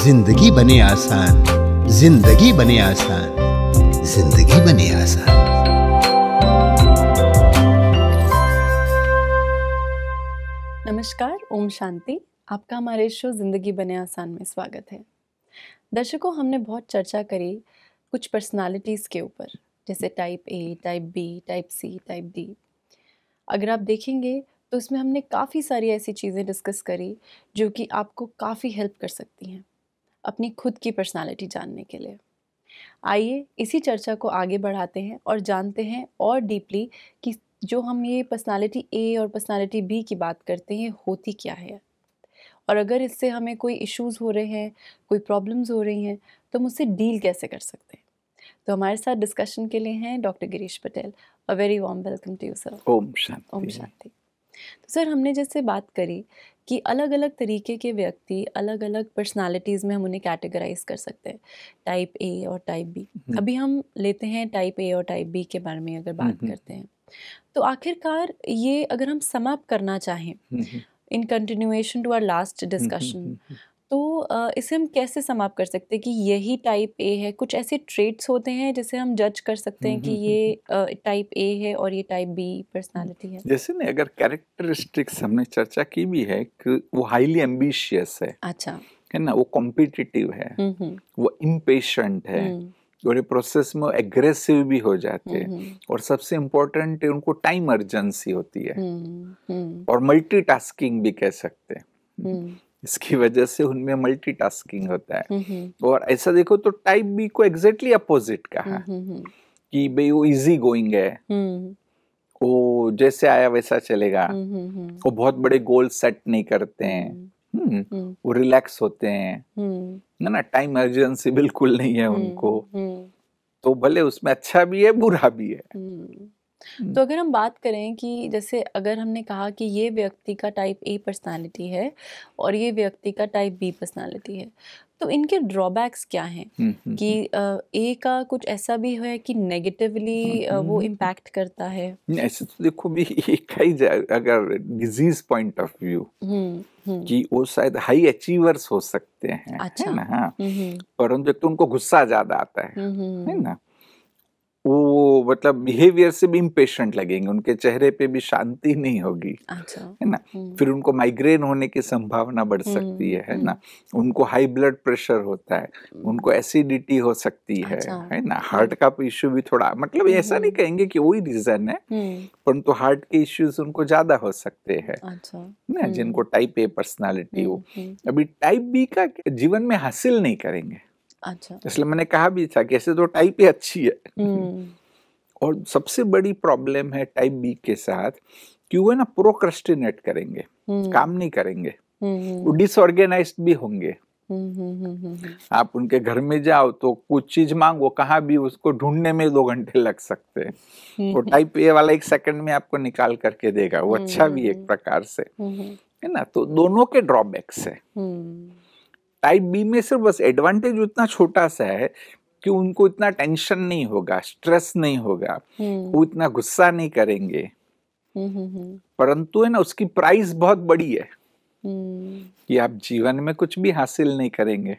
जिंदगी बने आसान जिंदगी बने आसान जिंदगी बने आसान नमस्कार ओम शांति आपका हमारे शो जिंदगी बने आसान में स्वागत है दर्शकों हमने बहुत चर्चा करी कुछ पर्सनालिटीज़ के ऊपर जैसे type A type B type C type D अगर आप देखेंगे तो इसमें हमने काफ़ी सारी ऐसी चीज़ें डिस्कस करी जो कि आपको काफ़ी हेल्प कर सकती हैं अपनी खुद की पर्सनालिटी जानने के लिए आइए इसी चर्चा को आगे बढ़ाते हैं और जानते हैं और डीपली कि जो हम ये पर्सनालिटी ए और पर्सनालिटी बी की बात करते हैं होती क्या है और अगर इससे हमें कोई इश्यूज हो रहे हैं कोई प्रॉब्लम्स हो रही हैं तो हम उससे डील कैसे कर सकते हैं तो हमारे साथ डिस्कशन के लिए हैं doctor Girish Patel a very warm welcome to you sir ओम शांति ओम शांति तो सर हमने जैसे बात करी कि अलग अलग तरीके के व्यक्ति अलग अलग पर्सनालिटीज़ में हम उन्हें कैटेगराइज कर सकते हैं टाइप ए और टाइप बी हम्म। अभी हम लेते हैं टाइप ए और टाइप बी के बारे में अगर बात हम्म, हम्म। करते हैं तो आखिरकार ये अगर हम समाप्त करना चाहें in continuation to our last discussion इसे हम कैसे समाप्त कर सकते हैं कि यही टाइप ए है कुछ ऐसे ट्रेट्स होते हैं जिसे हम जज कर सकते हैं हम्म, कि हम्म, ये टाइप हम्म, ए है और ये टाइप बी पर्सनालिटी है जैसे ना अगर कैरेक्टरिस्टिक्स हमने चर्चा की भी है कि वो हाईली एम्बिशियस है अच्छा है ना वो कॉम्पिटिटिव है वो इम्पेश है और ये प्रोसेस में एग्रेसिव भी हो जाते हैं और सबसे इम्पोर्टेंट उनको टाइम अर्जेंसी होती है और मल्टीटास्किंग भी कह सकते हैं इसकी वजह से उनमें मल्टीटास्किंग होता है हम्म, हम्म। और ऐसा देखो तो टाइप बी को एग्जैक्टली अपोजिट है कि भाई वो इजी गोइंग है हम्म। वो जैसे आया वैसा चलेगा वो बहुत बड़े गोल सेट नहीं करते हैं वो रिलैक्स होते हैं ना ना टाइम अर्जेंसी बिल्कुल नहीं है उनको तो भले उसमें अच्छा भी है बुरा भी है हम्म। तो अगर हम बात करें कि जैसे अगर हमने कहा कि ये व्यक्ति का टाइप ए पर्सनालिटी है और ये व्यक्ति का टाइप बी पर्सनालिटी है तो इनके ड्रॉबैक्स क्या हैं हम्म, हम्म, कि ए का कुछ ऐसा भी है कि नेगेटिवली वो इम्पैक्ट करता है ऐसे तो देखो भी एक ही अगर डिजीज पॉइंट ऑफ व्यू कि वो शायद हाई अचीवर्स हो सकते हैं अच्छा है ना हाँ परंतु तो उनको गुस्सा ज्यादा आता है है ना वो मतलब बिहेवियर से भी इम्पेशेंट लगेंगे उनके चेहरे पे भी शांति नहीं होगी अच्छा है ना हम्म। फिर उनको माइग्रेन होने की संभावना बढ़ हम्म, सकती है है हम्म। ना उनको हाई ब्लड प्रेशर होता है उनको एसिडिटी हो सकती है अच्छा। है ना हार्ट का इश्यू भी थोड़ा मतलब ऐसा नहीं कहेंगे कि वही रीजन है परंतु हार्ट के इश्यूज उनको ज्यादा हो सकते हैं अच्छा। ना जिनको टाइप ए पर्सनैलिटी हो अभी टाइप बी का जीवन में हासिल नहीं करेंगे अच्छा इसलिए मैंने कहा भी था कि ऐसे तो टाइप ए अच्छी है हम्म। और सबसे बड़ी प्रॉब्लम है टाइप बी के साथ कि वो ना प्रोक्रेस्टिनेट करेंगे हम्म। काम नहीं करेंगे हम्म। वो डिसऑर्गेनाइज भी होंगे आप उनके घर में जाओ तो कुछ चीज मांगो कहा भी उसको ढूंढने में दो घंटे लग सकते हैं वो टाइप ए वाला एक सेकंड में आपको निकाल करके देगा वो अच्छा भी एक प्रकार से है ना तो दोनों के ड्रॉबैक्स है टाइप बी में सिर्फ बस एडवांटेज उतना छोटा सा है कि उनको इतना टेंशन नहीं होगा स्ट्रेस नहीं होगा हम्म। वो इतना गुस्सा नहीं करेंगे हम्म, हम्म, परंतु है ना उसकी प्राइस बहुत बड़ी है कि आप जीवन में कुछ भी हासिल नहीं करेंगे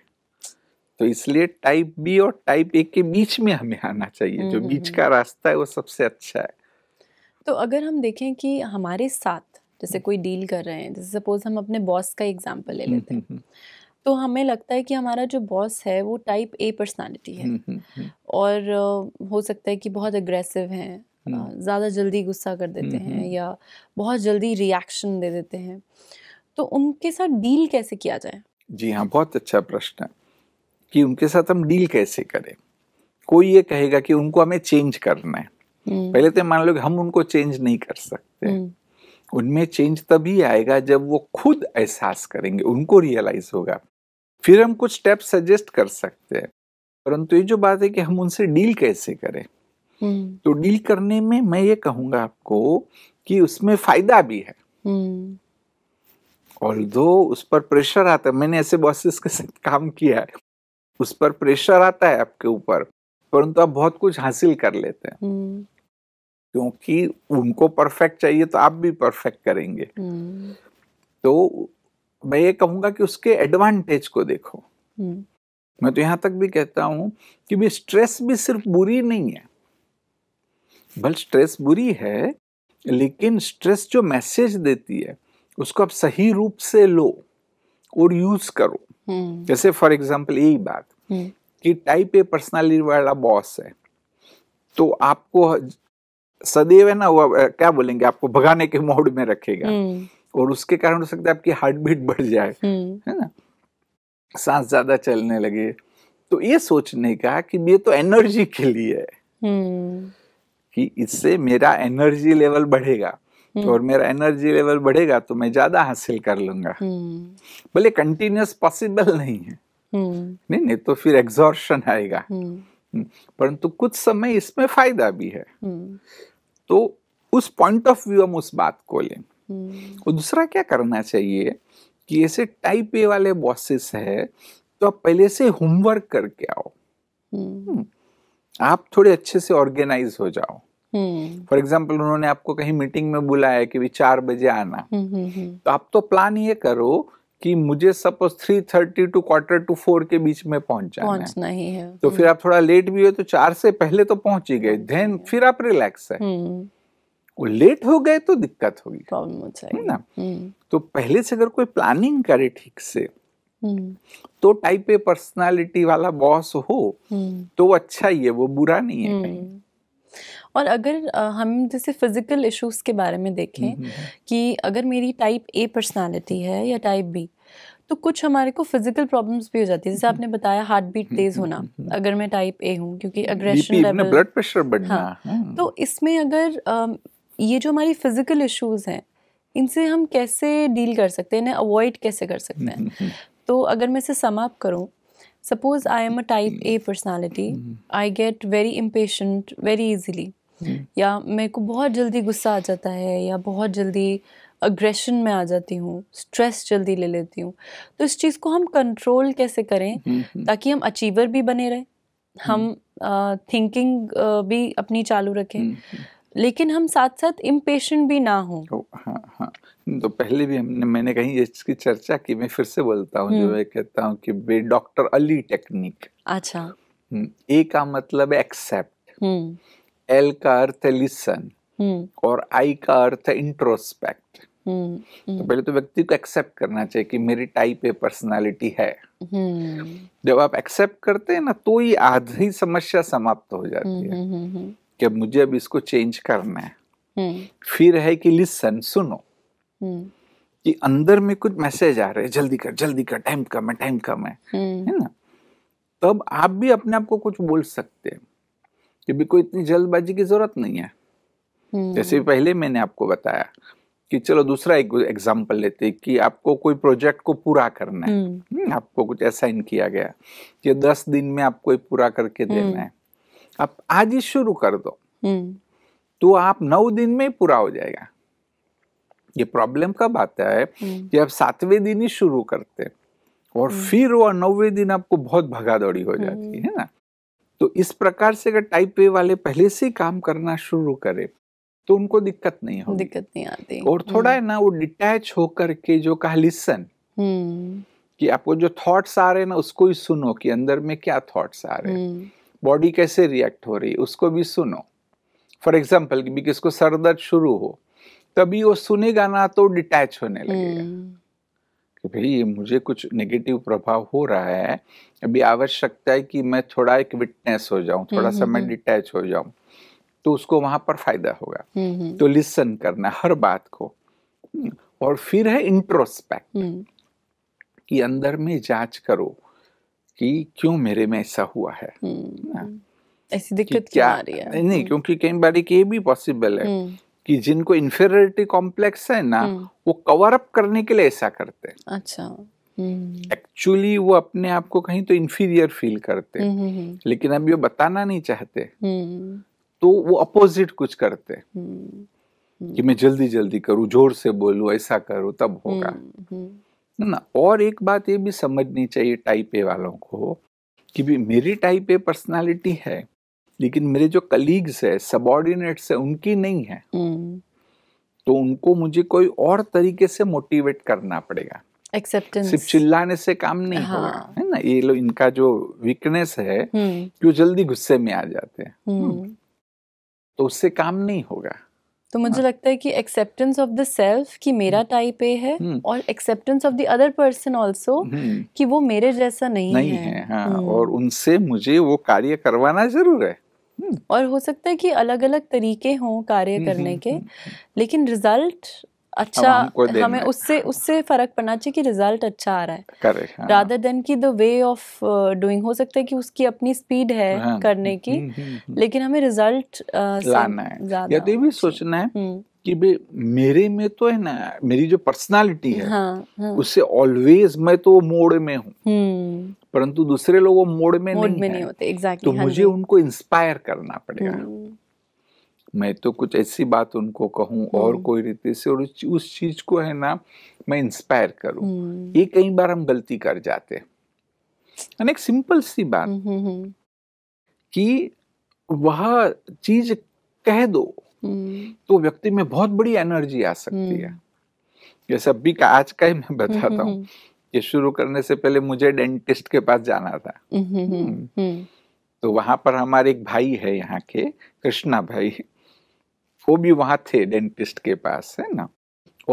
तो इसलिए टाइप बी और टाइप ए के बीच में हमें आना चाहिए जो बीच का रास्ता है वो सबसे अच्छा है तो अगर हम देखें कि हमारे साथ जैसे कोई डील कर रहे हैं जैसे सपोज हम अपने बॉस का एग्जाम्पल ले लेते हैं तो हमें लगता है कि हमारा जो बॉस है वो टाइप ए पर्सनालिटी है हम्म, हम्म, हम्म। और हो सकता है कि बहुत अग्रेसिव हैं ज़्यादा जल्दी गुस्सा कर देते हैं या बहुत जल्दी रिएक्शन दे देते हैं तो उनके साथ डील कैसे किया जाए जी हाँ बहुत अच्छा प्रश्न है कि उनके साथ हम डील कैसे करें कोई ये कहेगा कि उनको हमें चेंज करना है पहले तो मान लो कि हम उनको चेंज नहीं कर सकते उनमें चेंज तभी आएगा जब वो खुद एहसास करेंगे उनको रियलाइज होगा फिर हम कुछ स्टेप सजेस्ट कर सकते हैं परंतु ये जो बात है कि हम उनसे डील कैसे करें हम्म। तो डील करने में मैं ये कहूंगा आपको कि उसमें फायदा भी है और हम्म। दो उस पर प्रेशर आता है मैंने ऐसे बॉसेस के साथ काम किया है उस पर प्रेशर आता है आपके ऊपर परंतु आप बहुत कुछ हासिल कर लेते हैं हम्म। क्योंकि उनको परफेक्ट चाहिए तो आप भी परफेक्ट करेंगे तो मैं ये कहूंगा कि उसके एडवांटेज को देखो हम्म। मैं तो यहां तक भी कहता हूं कि भी स्ट्रेस भी सिर्फ बुरी नहीं है भले स्ट्रेस बुरी है लेकिन स्ट्रेस जो मैसेज देती है उसको आप सही रूप से लो और यूज करो हम्म। जैसे फॉर एग्जाम्पल यही बात हम्म। कि टाइप ए पर्सनालिटी वाला बॉस है तो आपको सदैव है ना हुआ क्या बोलेंगे आपको भगाने के मोड में रखेगा और उसके कारण हो सकता है आपकी हार्ट बीट बढ़ जाए हम्म। है ना सांस ज्यादा चलने लगे तो ये सोचने का कि ये तो एनर्जी के लिए है हम्म। कि इससे मेरा एनर्जी लेवल बढ़ेगा हम्म। और मेरा एनर्जी लेवल बढ़ेगा तो मैं ज्यादा हासिल कर लूंगा भले कंटिन्यूस पॉसिबल नहीं है नहीं नहीं तो फिर एग्जॉर्शन आएगा परंतु कुछ समय इसमें फायदा भी है तो उस पॉइंट ऑफ व्यू हम उस बात को लें और दूसरा क्या करना चाहिए कि ऐसे टाइप ए वाले बॉसेस है तो आप पहले से होमवर्क करके आओ हम्म। हम्म। आप थोड़े अच्छे से ऑर्गेनाइज हो जाओ फॉर एग्जाम्पल हम्म। उन्होंने आपको कहीं मीटिंग में बुलाया कि भी चार बजे आना तो आप तो प्लान ये करो कि मुझे suppose three thirty to quarter to four के बीच में पहुंच जाना पहुंचना है, है। तो फिर आप थोड़ा लेट भी हो तो चार से पहले तो पहुंच ही गए देन फिर आप रिलैक्स है वो लेट हो गए तो दिक्कत होगी प्रॉब्लम हो जाएगी ना हम्म। तो पहले से अगर कोई प्लानिंग करे ठीक से हम्म। तो टाइप ए पर्सनालिटी वाला बॉस हो हम्म। तो अच्छा ही है वो बुरा नहीं है और अगर हम जैसे फिजिकल इश्यूज के बारे में देखें कि अगर मेरी टाइप ए पर्सनालिटी है या टाइप बी तो कुछ हमारे को फिजिकल प्रॉब्लम्स भी हो जाती है जैसे आपने बताया हार्ट बीट तेज होना अगर मैं टाइप ए हूँ क्योंकि अग्रेशन लेवल ब्लड प्रेशर बढ़ना हाँ, तो इसमें अगर ये जो हमारी फिज़िकल इश्यूज़ हैं इनसे हम कैसे डील कर सकते हैं इन्हें अवॉइड कैसे कर सकते हैं हम्म, हम्म, हम्म। तो अगर मैं इसे समाप करूँ suppose I am a type A personality I get very impatient very impatient या मेरे को बहुत जल्दी गुस्सा आ जाता है या बहुत जल्दी अग्रेशन में आ जाती हूँ स्ट्रेस जल्दी ले लेती हूँ तो इस चीज़ को हम कंट्रोल कैसे करें ताकि हम अचीवर भी बने रहें हम थिंकिंग uh, uh, भी अपनी चालू रखें लेकिन हम साथ साथ इम्पेशेंट भी ना हो हाँ हाँ तो पहले भी हमने मैंने कहीं इसकी चर्चा की मैं फिर से बोलता हूँ जो हम्म। मैं कहता हूँ कि बे डॉक्टर अली टेक्निक अच्छा हम्म, ए का मतलब एक्सेप्ट हम्म। एल का अर्थ है लिसन और आई का अर्थ है इंट्रोस्पेक्ट तो पहले तो व्यक्ति को एक्सेप्ट करना चाहिए कि मेरी टाइप ए पर्सनालिटी है जब आप एक्सेप्ट करते हैं ना तो ही आधी समस्या समाप्त हो जाती है कि मुझे अब इसको चेंज करना है हम्म। फिर है कि लिसन सुनो हम्म। कि अंदर में कुछ मैसेज आ रहे हैं जल्दी कर जल्दी कर टाइम कम है टाइम कम है हम्म। है ना तब आप भी अपने आप को कुछ बोल सकते हैं कि भी कोई इतनी जल्दबाजी की जरूरत नहीं है जैसे पहले मैंने आपको बताया कि चलो दूसरा एक एग्जाम्पल लेते कि आपको कोई प्रोजेक्ट को पूरा करना है आपको कुछ असाइन किया गया कि दस दिन में आपको पूरा करके देना है आप आज ही शुरू कर दो हम्म। तो आप नौ दिन में पूरा हो जाएगा ये प्रॉब्लम कब आता है हम्म। कि आप सातवें दिन ही शुरू करते और हम्म। फिर वो नौवे दिन आपको बहुत भगा दौड़ी हो जाती है ना तो इस प्रकार से अगर टाइप ए वाले पहले से काम करना शुरू करे तो उनको दिक्कत नहीं होगी दिक्कत नहीं आती और थोड़ा है ना वो डिटैच होकर के जो कहा लिसन कि आपको जो थॉट्स आ रहे हैं ना उसको ही सुनो कि अंदर में क्या थॉट्स आ रहे हैं बॉडी कैसे रिएक्ट हो रही है उसको भी सुनो फॉर एग्जाम्पल भी किसको सर दर्द शुरू हो तभी वो सुनेगा ना तो डिटैच होने लगेगा हम्म। कि भाई ये मुझे कुछ नेगेटिव प्रभाव हो रहा है अभी आवश्यकता है कि मैं थोड़ा एक विटनेस हो जाऊं थोड़ा सा मैं हम्म, हम्म, डिटैच हो जाऊं तो उसको वहां पर फायदा होगा तो लिसन करना हर बात को और फिर है इंट्रोस्पेक्ट कि अंदर में जांच करो कि क्यों मेरे में ऐसा हुआ है हम्म, हाँ। हम्म। ऐसी दिक्कत क्या आ रही है नहीं हम्म। क्योंकि कई बार ये भी पॉसिबल है कि जिनको इन्फेरिटी कॉम्प्लेक्स है ना वो कवर अप करने के लिए ऐसा करते हैं अच्छा एक्चुअली वो अपने आप को कहीं तो इन्फीरियर फील करते हैं लेकिन अब ये बताना नहीं चाहते तो वो अपोजिट कुछ करते कि मैं जल्दी जल्दी करूं जोर से बोलूं ऐसा करूं तब होगा ना और एक बात ये भी समझनी चाहिए टाइप ए वालों को कि भी मेरी टाइप ए पर्सनालिटी है लेकिन मेरे जो कलीग्स है सबॉर्डिनेट्स है उनकी नहीं है हम्म। तो उनको मुझे कोई और तरीके से मोटिवेट करना पड़ेगा एक्सेप्टेंस सिर्फ चिल्लाने से काम नहीं हाँ. होगा है ना ये लोग इनका जो वीकनेस है कि हम्म। वो जल्दी गुस्से में आ जाते हैं हम्म। तो उससे काम नहीं होगा तो मुझे हाँ. लगता है कि एक्सेप्टेंस ऑफ द सेल्फ कि मेरा टाइप हम्म। ए है हुँ. हम्म। और acceptance of the other person also कि वो मेरे जैसा नहीं, नहीं है, है हाँ. हम्म। और उनसे मुझे वो कार्य करवाना जरूर है और हो सकता है कि अलग अलग तरीके हों कार्य करने के लेकिन रिजल्ट अच्छा हमें उससे उससे फर्क पड़ना चाहिए कि रिजल्ट अच्छा आ रहा है करेक्ट रादर देन की द वे ऑफ डूइंग हो सकता है कि उसकी अपनी स्पीड है हाँ, हाँ करने हाँ, की हाँ, लेकिन हमें रिजल्ट uh, यदि भी सोचना है हम्म। कि भी मेरे में तो है ना मेरी जो पर्सनालिटी है हाँ, हाँ. उससे ऑलवेज मैं तो मोड में हूँ हम्म। परंतु दूसरे लोग वो मोड में मोड नहीं, में नहीं होते एग्जैक्टली तो मुझे उनको इंस्पायर करना पड़ेगा हम्म। मैं तो कुछ ऐसी बात उनको कहूँ और हम्म। कोई रीति से और उस चीज को है ना मैं इंस्पायर करूँ हम्म। ये कई बार हम गलती कर जाते हैं एक सिंपल सी बात हम्म, कि वह चीज कह दो तो व्यक्ति में बहुत बड़ी एनर्जी आ सकती है जैसे अभी का आज का ही मैं बताता हूँ ये शुरू करने से पहले मुझे डेंटिस्ट के पास जाना था तो वहां पर हमारे एक भाई है यहाँ के कृष्णा भाई वो भी वहाँ थे डेंटिस्ट के पास है ना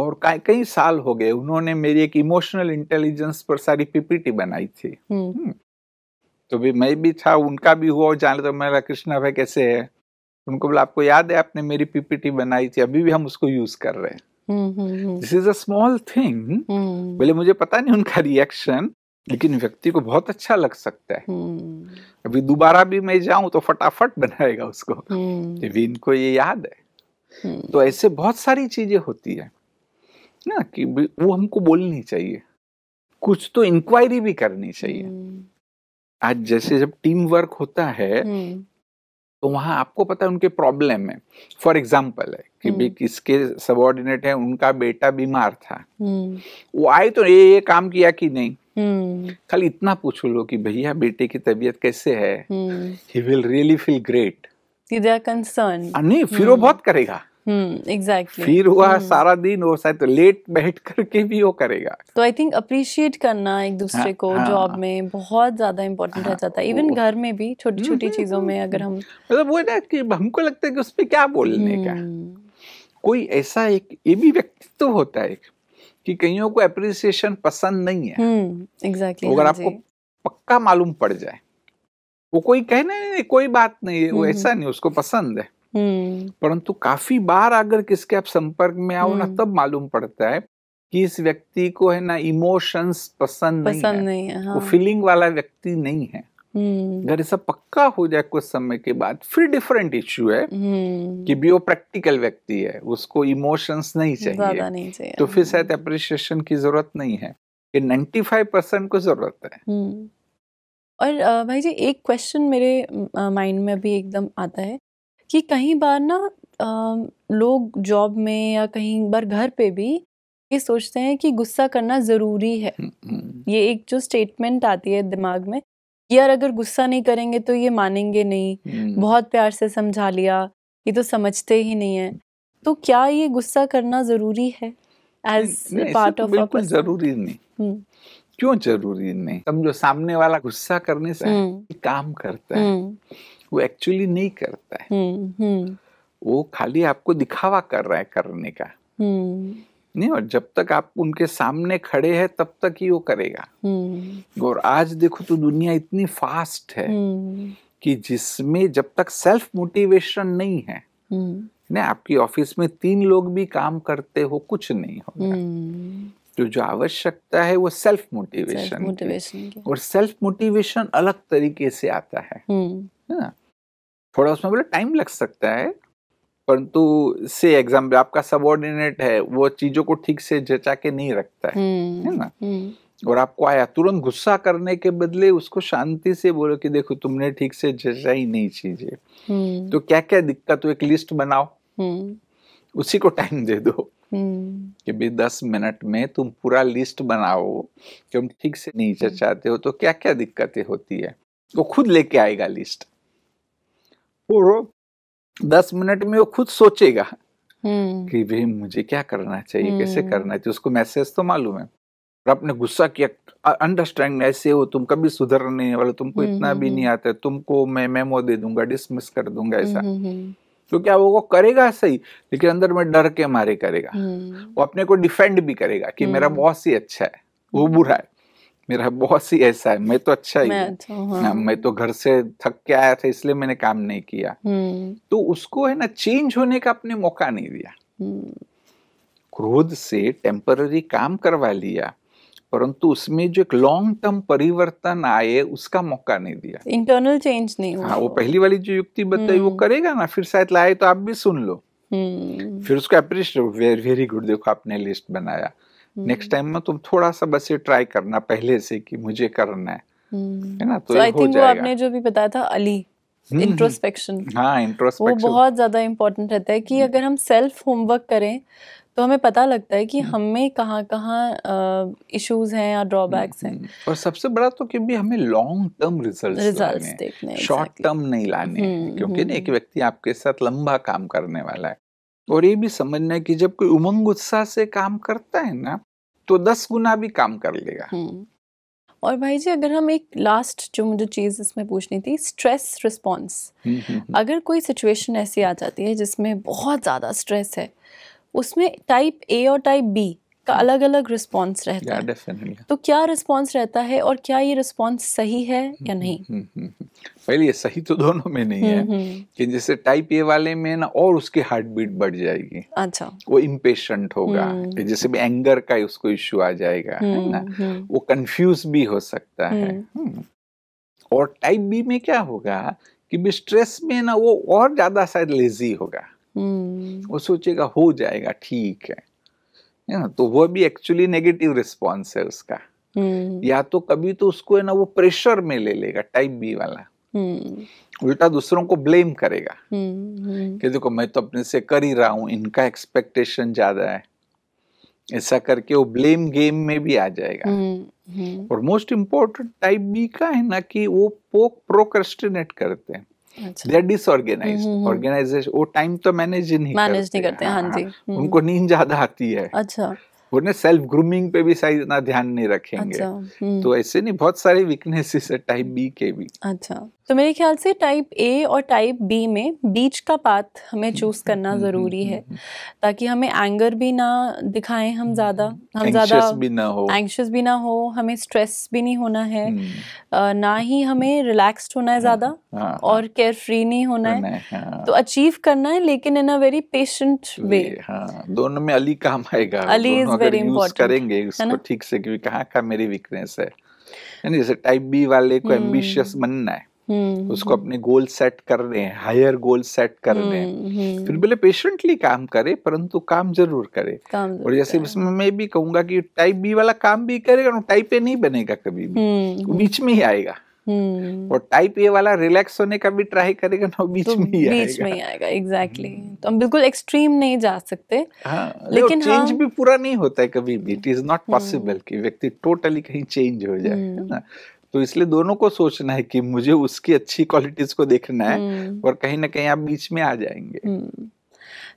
और कई साल हो गए उन्होंने मेरी एक इमोशनल इंटेलिजेंस पर सारी पीपीटी बनाई थी हम्म। हम्म। तो भी मैं भी था उनका भी हुआ जाने तो मेरा कृष्णा भाई कैसे है उनको बोला आपको याद है आपने मेरी पीपीटी बनाई थी अभी भी हम उसको यूज कर रहे हैं this is a small thing बोले मुझे पता नहीं उनका रिएक्शन लेकिन व्यक्ति को बहुत अच्छा लग सकता है हम्म। अभी दोबारा भी मैं जाऊं तो फटाफट बनाएगा उसको तो इनको ये याद है हम्म। तो ऐसे बहुत सारी चीजें होती है ना कि वो हमको बोलनी चाहिए कुछ तो इंक्वायरी भी करनी चाहिए हम्म। आज जैसे जब टीम वर्क होता है हम्म। तो वहां आपको पता है उनके प्रॉब्लम है फॉर एग्जाम्पल है कि भी किसके सबॉर्डिनेट है उनका बेटा बीमार था वो आए तो ये ये काम किया कि नहीं खाली इतना पूछ लो कि भैया बेटे की तबीयत कैसे है he will really feel great concern हाँ, नहीं फिर वो hmm. बहुत करेगा एग्जैक्टली hmm, फिर हुआ hmm. सारा दिन वो शायद लेट बैठ करके भी वो करेगा तो आई थिंक अप्रिशिएट करना एक दूसरे हाँ, को जॉब हाँ। में बहुत ज्यादा इम्पोर्टेंट रह जाता है इवन घर में भी छोटी छोटी हम्म, चीजों में अगर हम्म, हम हम्म। मतलब वो ना कि हमको लगता है कि उसपे क्या बोलने का कोई ऐसा एक ये भी व्यक्तित्व तो होता है कि कईयों को अप्रिसिएशन पसंद नहीं है एग्जैक्टली तो अगर आपको पक्का मालूम पड़ जाए वो कोई कहने नहीं कोई बात नहीं है वो हम्म। ऐसा नहीं उसको पसंद है हम्म। परंतु काफी बार अगर किसके आप संपर्क में आओ ना हम्म। तब मालूम पड़ता है कि इस व्यक्ति को है ना इमोशंस पसंद, पसंद नहीं नहीं है हाँ। वो फीलिंग वाला व्यक्ति नहीं है अगर ऐसा पक्का हो जाए कुछ समय के बाद फिर डिफरेंट इश्यू है कि भी वो प्रैक्टिकल व्यक्ति है उसको इमोशंस नहीं चाहिए, नहीं चाहिए तो फिर हाँ। शायद अप्रिसिएशन की जरूरत नहीं है ये 95 परसेंट को जरूरत है और भाई जी एक क्वेश्चन मेरे माइंड में अभी एकदम आता है कि कहीं बार ना लोग जॉब में या कहीं बार घर पे भी ये सोचते हैं कि गुस्सा करना ज़रूरी है हम्म, हम्म। ये एक जो स्टेटमेंट आती है दिमाग में यार अगर गुस्सा नहीं करेंगे तो ये मानेंगे नहीं हम्म। बहुत प्यार से समझा लिया ये तो समझते ही नहीं है तो क्या ये गुस्सा करना ज़रूरी है एज पार्ट ऑफ बिल्कुल ज़रूरी नहीं क्यों जरूरी नहीं जो सामने वाला गुस्सा करने से हम्म। काम करता है हम्म। वो एक्चुअली नहीं करता है हम्म, वो खाली आपको दिखावा कर रहा है करने का नहीं और जब तक आप उनके सामने खड़े हैं तब तक ही वो करेगा और आज देखो तो दुनिया इतनी फास्ट है कि जिसमें जब तक सेल्फ मोटिवेशन नहीं है नहीं आपकी ऑफिस में तीन लोग भी काम करते हो कुछ नहीं होगा तो जो आवश्यकता है वो सेल्फ मोटिवेशन मोटिवेशन और सेल्फ मोटिवेशन अलग तरीके से आता है हम्म। ना थोड़ा उसमें बोले टाइम लग सकता है परंतु से एग्जाम्पल आपका सबॉर्डिनेट है वो चीजों को ठीक से जचा के नहीं रखता है हम्म, है ना हम्म। और आपको आया तुरंत गुस्सा करने के बदले उसको शांति से बोलो कि देखो तुमने ठीक से जचा ही नहीं चीजें तो क्या क्या दिक्कत हो एक लिस्ट बनाओ उसी को टाइम दे दो हम्म। कि भी दस मिनट में तुम पूरा लिस्ट बनाओ कि तुम ठीक से नीचे चाहते हम्म। हो तो क्या क्या दिक्कतें होती है वो खुद लेके आएगा लिस्ट और दस मिनट में वो खुद सोचेगा हम्म। कि भाई मुझे क्या करना चाहिए कैसे करना चाहिए उसको मैसेज तो मालूम है और आपने गुस्सा किया अंडरस्टैंड ऐसे हो तुम कभी सुधरने वाले तुमको इतना भी नहीं आता तुमको मैं मेमो दे दूंगा डिसमिस कर दूंगा ऐसा तो क्या वो वो करेगा सही लेकिन अंदर में डर के मारे करेगा हम्म। वो अपने को डिफेंड भी करेगा कि मेरा बॉस हम्म। ही अच्छा है वो बुरा है मेरा बॉस ही ऐसा है मैं तो अच्छा ही मैं, तो- हाँ।, हाँ। मैं तो घर से थक के आया था इसलिए मैंने काम नहीं किया हम्म। तो उसको है ना चेंज होने का अपने मौका नहीं दिया क्रोध से टेम्पररी काम करवा लिया परंतु उसमें जो एक लॉन्ग टर्म परिवर्तन आए उसका मौका नहीं दिया इंटरनल चेंज नहीं हुआ हाँ वो पहली वाली जो युक्ति बताई वो हम्म। करेगा ना फिर शायद लाए तो आप भी सुन लो हम्म। फिर उसको अप्रिश वेरी वेरी गुड देखो आपने लिस्ट बनाया नेक्स्ट टाइम हम्म। में तुम थोड़ा सा बस ये ट्राई करना पहले से कि मुझे करना है है ना तो आई थिंक वो आपने जो भी बताया था अली इंट्रोस्पेक्शन हाँ इंट्रोस्पेक्शन वो बहुत ज्यादा इम्पोर्टेंट रहता है कि अगर हम सेल्फ होमवर्क करें तो हमें पता लगता है कि हम्म। हमें कहाँ कहाँ इश्यूज हैं या ड्रॉबैक्स हम्म, हैं हम्म। और सबसे बड़ा तो क्योंकि हमें long term result result short term नहीं लाने क्योंकि ना एक व्यक्ति आपके साथ लंबा काम करने वाला है और ये भी समझना है कि जब कोई उमंग उत्साह से काम करता है ना तो दस गुना भी काम कर लेगा और भाई जी अगर हम एक लास्ट जो मुझे चीज़ इसमें पूछनी थी स्ट्रेस रिस्पॉन्स अगर कोई सिचुएशन ऐसी आ जाती है जिसमें बहुत ज़्यादा स्ट्रेस है उसमें टाइप ए और टाइप बी का अलग अलग रिस्पॉन्स रहता yeah, है तो क्या रिस्पॉन्स रहता है और क्या ये रिस्पॉन्स सही है या हम्म, नहीं हम्म, हम्म, पहले ये सही तो दोनों में नहीं है कि जैसे टाइप ए वाले में ना और उसकी हार्ट बीट बढ़ जाएगी अच्छा वो इम्पेशंट होगा जैसे भी एंगर का उसको इश्यू आ जाएगा है ना वो कंफ्यूज भी हो सकता है और टाइप बी में क्या होगा कि भी स्ट्रेस में ना वो और ज्यादा शायद लेजी होगा वो हम्म। सोचेगा हो जाएगा ठीक है ना तो वो भी एक्चुअली नेगेटिव रिस्पॉन्स है उसका हम्म। या तो कभी तो उसको है ना वो प्रेशर में ले लेगा टाइप बी वाला हम्म। उल्टा दूसरों को ब्लेम करेगा कि देखो मैं तो अपने से कर ही रहा हूँ इनका एक्सपेक्टेशन ज्यादा है ऐसा करके वो ब्लेम गेम में भी आ जाएगा और मोस्ट इम्पोर्टेंट टाइप बी का है ना कि वो प्रोक्रेस्टिनेट करते हैं दे अच्छा। ऑर्गेनाइजेशन हम्म, हम्म, हम्म। वो टाइम तो मैनेज नहीं मैनेज नहीं करते हाँ जी हाँ। उनको नींद ज्यादा आती है अच्छा उन्हें सेल्फ ग्रूमिंग पे भी शायद इतना ध्यान नहीं रखेंगे अच्छा, तो ऐसे नहीं बहुत सारे वीकनेसेस है टाइप बी के भी अच्छा तो मेरे ख्याल से टाइप ए और टाइप बी में बीच का पाथ हमें चूज़ करना हम्म, ज़रूरी हम्म, है हम्म, ताकि हमें एंगर भी ना दिखाएं हम ज़्यादा हम ज़्यादा भी ना हो एंक्शस भी ना हो हमें स्ट्रेस भी नहीं होना है ना ही हमें रिलैक्स्ड होना है ज़्यादा हाँ, हाँ, हाँ। और केयर फ्री नहीं होना है तो अचीव करना है लेकिन इन अ वेरी पेशेंट वे दोनों में अली काम आएगा अली इज वेरी इम्पोर्टेंट करेंगे ठीक से क्योंकि कहाँ का मेरी वीकनेस है टाइप बी वाले को एम्बिशियस बनना है हम्म। उसको अपने गोल सेट कर रहे हैं हायर गोल सेट कर रहे हम्म, हैं हम्म। फिर बोले पेशेंटली काम करे परंतु काम जरूर करे काम और जैसे इसमें मैं भी कहूंगा कि टाइप बी वाला काम भी करेगा टाइप ए नहीं बनेगा कभी भी बीच में ही आएगा और टाइप ए वाला रिलैक्स होने का भी ट्राई करेगा ना बीच तो में ही बीच आएगा। में ही आएगा एग्जैक्टली exactly. तो हम बिल्कुल एक्सट्रीम नहीं जा सकते हाँ, लेकिन चेंज हाँ, भी पूरा नहीं होता है कभी भी इट इज नॉट पॉसिबल कि व्यक्ति टोटली कहीं चेंज हो जाए hmm. ना तो इसलिए दोनों को सोचना है कि मुझे उसकी अच्छी क्वालिटीज को देखना है हम्म। और कहीं ना कहीं आप बीच में आ जाएंगे हम्म।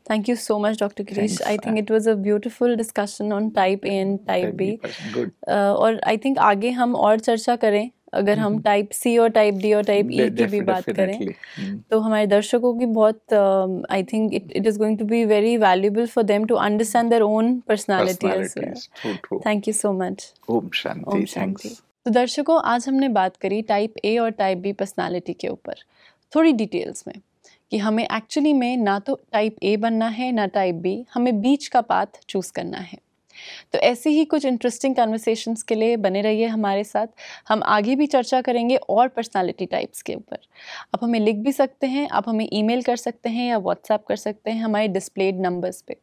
Thank you so much, Dr. Girish. I think it was a beautiful discussion on Type A and Type B. Good. Uh, और I think आगे हम और चर्चा करें अगर हम टाइप हम्म। सी और टाइप डी और टाइप ई e की भी बात करें तो हमारे दर्शकों की बहुत I think it is going to be very valuable for them to understand their own personality thank you so much ओम शांति ओम शांति तो दर्शकों आज हमने बात करी टाइप ए और टाइप बी पर्सनालिटी के ऊपर थोड़ी डिटेल्स में कि हमें एक्चुअली में ना तो टाइप ए बनना है ना टाइप बी हमें बीच का पाथ चूज़ करना है तो ऐसे ही कुछ इंटरेस्टिंग कन्वर्सेशंस के लिए बने रहिए हमारे साथ हम आगे भी चर्चा करेंगे और पर्सनालिटी टाइप्स के ऊपर आप हमें लिख भी सकते हैं आप हमें ईमेल कर सकते हैं या व्हाट्सएप कर सकते हैं हमारे डिस्प्लेड नंबर्स पे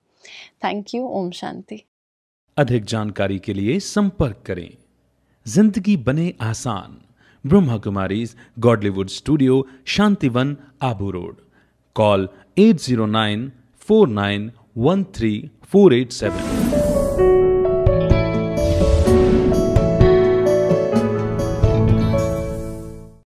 थैंक यू ओम शांति अधिक जानकारी के लिए संपर्क करें जिंदगी बने आसान Brahma Kumari Godlywood studio Shantivan Abu Road call at zero nine four nine one three four eight seven